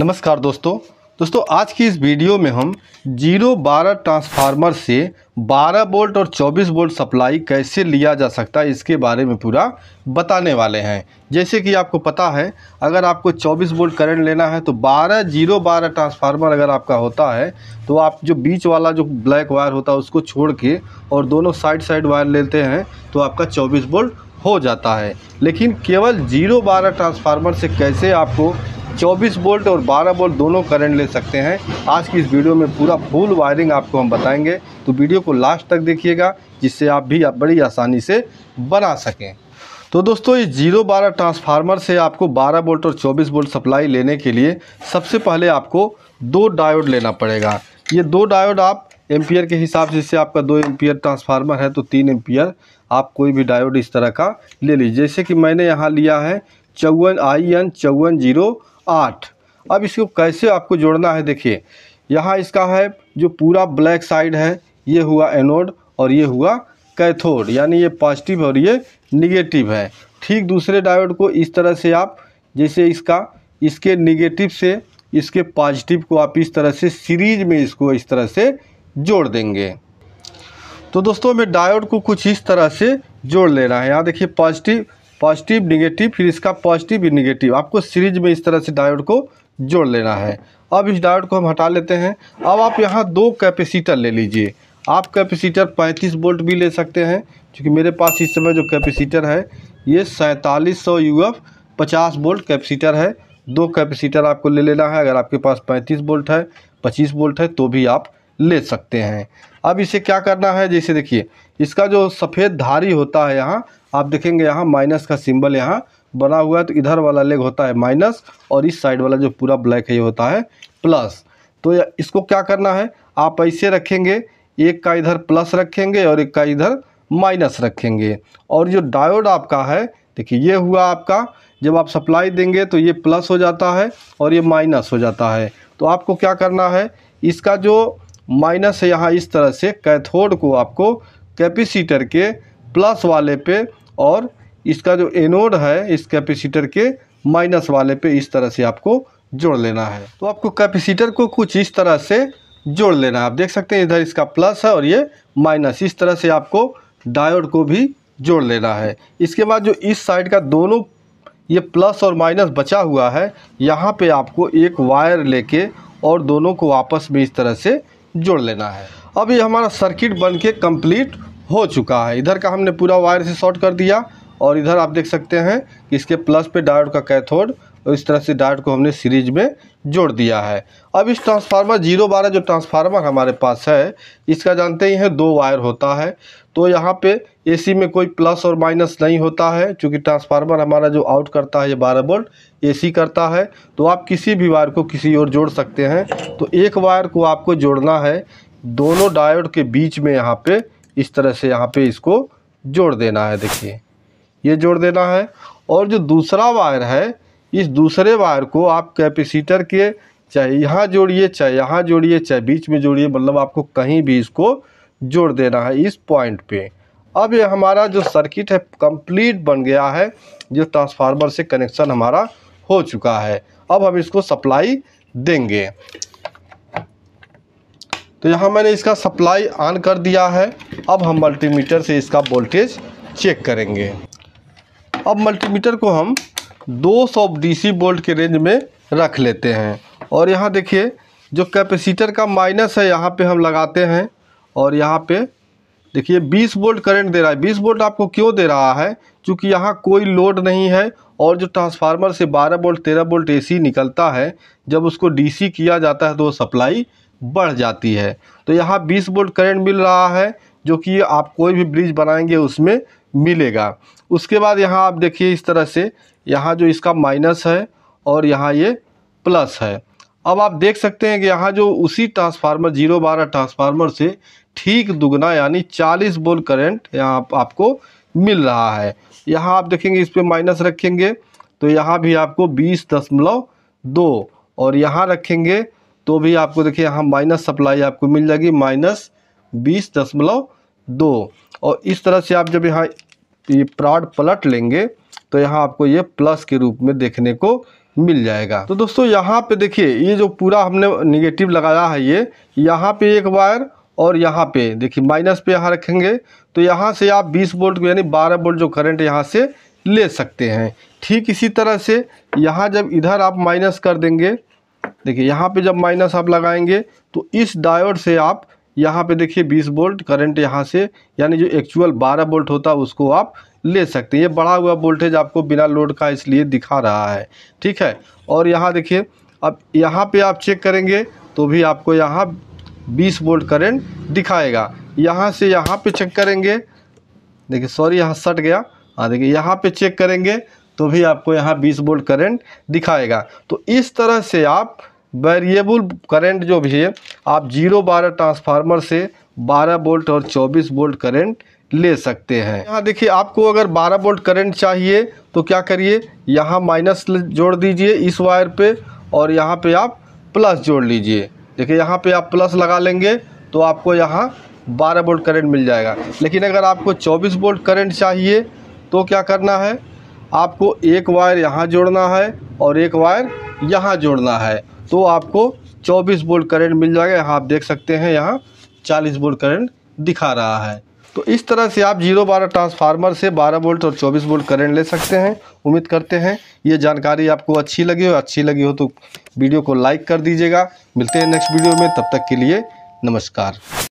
नमस्कार दोस्तों दोस्तों आज की इस वीडियो में हम जीरो बारह ट्रांसफार्मर से 12 वोल्ट और 24 वोल्ट सप्लाई कैसे लिया जा सकता है इसके बारे में पूरा बताने वाले हैं जैसे कि आपको पता है अगर आपको 24 वोल्ट करंट लेना है तो 12 जीरो बारह ट्रांसफार्मर अगर आपका होता है तो आप जो बीच वाला जो ब्लैक वायर होता है उसको छोड़ के और दोनों साइड साइड वायर लेते हैं तो आपका चौबीस वोल्ट हो जाता है लेकिन केवल जीरो बारह ट्रांसफार्मर से कैसे आपको 24 वोल्ट और 12 वोल्ट दोनों करंट ले सकते हैं आज की इस वीडियो में पूरा फुल वायरिंग आपको हम बताएंगे तो वीडियो को लास्ट तक देखिएगा जिससे आप भी आप बड़ी आसानी से बना सकें तो दोस्तों ये जीरो बारह ट्रांसफार्मर से आपको 12 वोल्ट और 24 वोल्ट सप्लाई लेने के लिए सबसे पहले आपको दो डायोड लेना पड़ेगा ये दो डायोड आप एम्पियर के हिसाब से जैसे आपका दो एम्पियर ट्रांसफार्मर है तो तीन एम्पियर आप कोई भी डायोड इस तरह का ले लीजिए जैसे कि मैंने यहाँ लिया है चौवन आई एन चौवन जीरो आठ अब इसको कैसे आपको जोड़ना है देखिए यहाँ इसका है जो पूरा ब्लैक साइड है ये हुआ एनोड और ये हुआ कैथोड यानी ये पॉजिटिव और ये निगेटिव है ठीक दूसरे डायोड को इस तरह से आप जैसे इसका इसके निगेटिव से इसके पॉजिटिव को आप इस तरह से सीरीज में इसको इस तरह से जोड़ देंगे तो दोस्तों हमें डायोड को कुछ इस तरह से जोड़ लेना है यहाँ देखिए पॉजिटिव पॉजिटिव निगेटिव फिर इसका पॉजिटिव भी निगेटिव आपको सीरीज में इस तरह से डायोड को जोड़ लेना है अब इस डायोड को हम हटा लेते हैं अब आप यहाँ दो कैपेसिटर ले लीजिए आप कैपेसिटर 35 वोल्ट भी ले सकते हैं क्योंकि मेरे पास इस समय जो कैपेसिटर है ये सैंतालीस सौ यू एफ पचास वोल्ट कैपेसिटर है दो कैपेसिटर आपको ले लेना है अगर आपके पास पैंतीस वोल्ट है पच्चीस वोल्ट है तो भी आप ले सकते हैं अब इसे क्या करना है जैसे देखिए इसका जो सफ़ेद धारी होता है यहाँ आप देखेंगे यहाँ माइनस का सिंबल यहाँ बना हुआ है तो इधर वाला लेग होता है माइनस और इस साइड वाला जो पूरा ब्लैक है ये होता है प्लस तो इसको क्या करना है आप ऐसे रखेंगे एक का इधर प्लस रखेंगे और एक का इधर माइनस रखेंगे और जो डायोड आपका है देखिए ये हुआ आपका जब आप सप्लाई देंगे तो ये प्लस हो जाता है और ये माइनस हो जाता है तो आपको क्या करना है इसका जो माइनस है यहाँ इस तरह से कैथोड को आपको कैपेसिटर के प्लस वाले पे और इसका जो एनोड है इस कैपेसिटर के माइनस वाले पे इस तरह से आपको जोड़ लेना है तो आपको कैपेसिटर को कुछ इस तरह से जोड़ लेना है आप देख सकते हैं इधर इसका प्लस है और ये माइनस इस तरह से आपको डायोड को भी जोड़ लेना है इसके बाद जो इस साइड का दोनों ये प्लस और माइनस बचा हुआ है यहाँ पे आपको एक वायर लेके और दोनों को आपस में इस तरह से जोड़ लेना है अब ये हमारा सर्किट बन के कम्प्लीट हो चुका है इधर का हमने पूरा वायर से शॉर्ट कर दिया और इधर आप देख सकते हैं कि इसके प्लस पे डायोड का कैथोड इस तरह से डाट को हमने सीरीज में जोड़ दिया है अब इस ट्रांसफार्मर जीरो बारह जो ट्रांसफार्मर हमारे पास है इसका जानते ही हैं दो वायर होता है तो यहाँ पे एसी में कोई प्लस और माइनस नहीं होता है क्योंकि ट्रांसफार्मर हमारा जो आउट करता है ये बारह बोल्ट एसी करता है तो आप किसी भी वायर को किसी और जोड़ सकते हैं तो एक वायर को आपको जोड़ना है दोनों डायोड के बीच में यहाँ पर इस तरह से यहाँ पर इसको जोड़ देना है देखिए ये जोड़ देना है और जो दूसरा वायर है इस दूसरे वायर को आप कैपेसिटर के चाहे यहाँ जोड़िए चाहे यहाँ जोड़िए चाहे बीच में जोड़िए मतलब आपको कहीं भी इसको जोड़ देना है इस पॉइंट पे अब ये हमारा जो सर्किट है कंप्लीट बन गया है जो ट्रांसफार्मर से कनेक्शन हमारा हो चुका है अब हम इसको सप्लाई देंगे तो यहाँ मैंने इसका सप्लाई ऑन कर दिया है अब हम मल्टीमीटर से इसका वोल्टेज चेक करेंगे अब मल्टीमीटर को हम दो सौ डी वोल्ट के रेंज में रख लेते हैं और यहाँ देखिए जो कैपेसिटर का माइनस है यहाँ पे हम लगाते हैं और यहाँ पे देखिए 20 वोल्ट करंट दे रहा है 20 वोल्ट आपको क्यों दे रहा है क्योंकि यहाँ कोई लोड नहीं है और जो ट्रांसफार्मर से 12 वोल्ट 13 वोल्ट एसी निकलता है जब उसको डीसी किया जाता है तो वो सप्लाई बढ़ जाती है तो यहाँ 20 वोल्ट करंट मिल रहा है जो कि आप कोई भी ब्रिज बनाएंगे उसमें मिलेगा उसके बाद यहाँ आप देखिए इस तरह से यहाँ जो इसका माइनस है और यहाँ ये प्लस है अब आप देख सकते हैं कि यहाँ जो उसी ट्रांसफार्मर जीरो बारह ट्रांसफार्मर से ठीक दुगना यानी चालीस बोल करेंट यहाँ आप, आपको मिल रहा है यहाँ आप देखेंगे इस पर माइनस रखेंगे तो यहाँ भी आपको बीस दशमलव दो और यहाँ रखेंगे तो भी आपको देखिए यहाँ माइनस सप्लाई आपको मिल जाएगी माइनस बीस दशमलव दो और इस तरह से आप जब यहाँ ये प्राड पलट लेंगे तो यहाँ आपको ये प्लस के रूप में देखने को मिल जाएगा तो दोस्तों यहाँ पे देखिए ये जो पूरा हमने निगेटिव लगाया है ये यहाँ पे एक वायर और यहाँ पे देखिए माइनस पे यहाँ रखेंगे तो यहाँ से आप 20 वोल्ट को यानी 12 वोल्ट जो करंट यहाँ से ले सकते हैं ठीक इसी तरह से यहाँ जब इधर आप माइनस कर देंगे देखिए यहाँ पे जब माइनस आप लगाएंगे तो इस डायोड से आप यहाँ पे देखिए 20 वोल्ट करंट यहाँ से यानी जो एक्चुअल 12 वोल्ट होता है उसको आप ले सकते हैं ये बढ़ा हुआ वोल्टेज आपको बिना लोड का इसलिए दिखा रहा है ठीक है और यहाँ देखिए अब यहाँ पे आप चेक करेंगे तो भी आपको यहाँ 20 वोल्ट करंट दिखाएगा यहाँ से यहाँ पे चेक करेंगे देखिए सॉरी यहाँ सट गया हाँ देखिए यहाँ पे चेक करेंगे तो भी आपको यहाँ 20 वोल्ट करंट दिखाएगा तो इस तरह से आप वेरिएबल करंट जो भी है आप जीरो बारह ट्रांसफार्मर से 12 वोल्ट और 24 वोल्ट करंट ले सकते हैं यहाँ देखिए आपको अगर 12 वोल्ट करंट चाहिए तो क्या करिए यहाँ माइनस जोड़ दीजिए इस वायर पे और यहाँ पे आप प्लस जोड़ लीजिए देखिए यहाँ पे आप प्लस लगा लेंगे तो आपको यहाँ 12 वोल्ट करंट मिल जाएगा लेकिन अगर आपको 24 वोल्ट करंट चाहिए तो क्या करना है आपको एक वायर यहाँ जोड़ना है और एक वायर यहाँ जोड़ना है तो आपको चौबीस वोल्ट करेंट मिल जाएगा यहाँ आप देख सकते हैं यहाँ चालीस वोल्ट करेंट दिखा रहा है तो इस तरह से आप जीरो बारह ट्रांसफार्मर से 12 वोल्ट और 24 वोल्ट करंट ले सकते हैं उम्मीद करते हैं ये जानकारी आपको अच्छी लगी हो अच्छी लगी हो तो वीडियो को लाइक कर दीजिएगा मिलते हैं नेक्स्ट वीडियो में तब तक के लिए नमस्कार